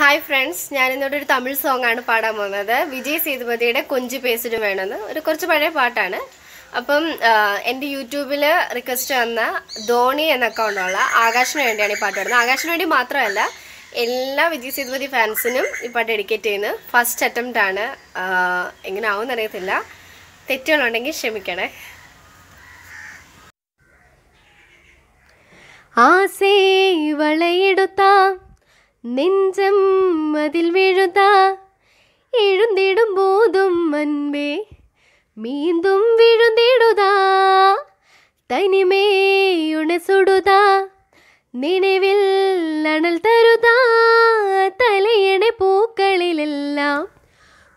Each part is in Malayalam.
ഹായ് ഫ്രണ്ട്സ് ഇന്നോട് ഒരു തമിഴ് സോങ് ആണ് പാടാൻ പോകുന്നത് വിജയ് സേതുപതിയുടെ കൊഞ്ചു പേസിനും വേണമെന്ന് ഒരു കുറച്ച് പഴയ പാട്ടാണ് അപ്പം എൻ്റെ യൂട്യൂബിൽ റിക്വസ്റ്റ് വന്ന ധോണി എന്ന അക്കൗണ്ടുള്ള ആകാശിന് വേണ്ടിയാണ് ഈ പാട്ട് പാടുന്നത് ആകാശിന് വേണ്ടി മാത്രമല്ല എല്ലാ വിജയ് സേതുപതി ഫാൻസിനും ഈ പാട്ട് ഡെഡിക്കേറ്റ് ചെയ്യുന്നത് ഫസ്റ്റ് അറ്റംപ്റ്റ് ആണ് എങ്ങനെ അറിയത്തില്ല തെറ്റുകളുണ്ടെങ്കിൽ ക്ഷമിക്കണേ ആസേ വളയെടുത്താം നെഞ്ചം അതിൽ വീഴുത എഴുന്നിടും ബോധം അൻപേ മീന്തും വിഴുന്നിടുതാ തനിമേയുണ സുടുത നിലവിൽ അണൽ തരുതാ തലയണ പൂക്കളിലെല്ലാം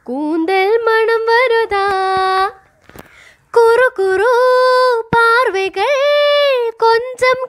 കൂന്തൽ മണം വരുതാ കുറു കുറു പാർവകൾ കൊഞ്ചം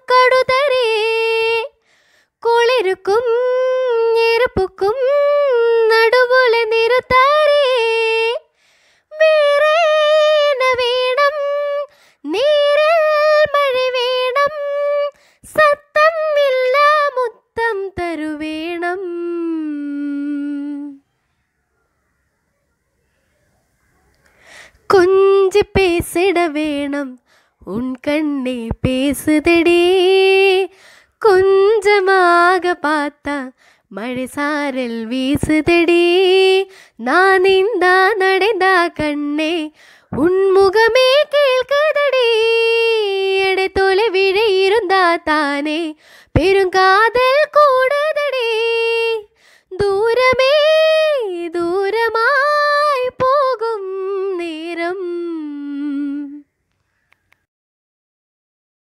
கொஞ்சி பேசிட வேணும் உன் கண்ணே பேசுதடி கொஞ்சமாக பார்த்தா மழை சாரல் வீசுதடி நான் இந்த நடந்தா கண்ணே உன் முகமே கேட்கதடி எடை தொலைவிழை இருந்தா தானே பெருங்காதல் கூட